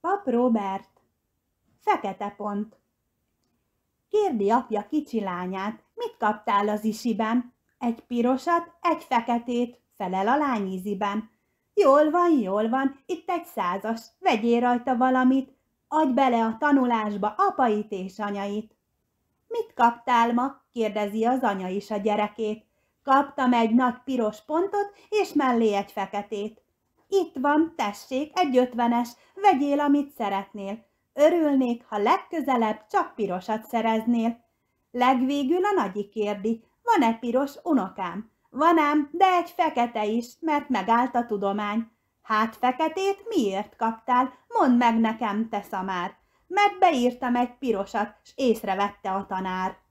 Pap Robert. Fekete pont. Kérdi apja kicsi lányát, mit kaptál az isiben? Egy pirosat, egy feketét, felel a lány íziben. Jól van, jól van, itt egy százas, vegyél rajta valamit, adj bele a tanulásba apait és anyait. Mit kaptál ma? kérdezi az anya is a gyerekét. Kaptam egy nagy piros pontot, és mellé egy feketét. Itt van, tessék, egy ötvenes, vegyél, amit szeretnél. Örülnék, ha legközelebb csak pirosat szereznél. Legvégül a nagyi kérdi, van-e piros unokám? Van ám, de egy fekete is, mert megállt a tudomány. Hát feketét miért kaptál? Mondd meg nekem, te szamár! Mert beírtam egy pirosat, s észrevette a tanár.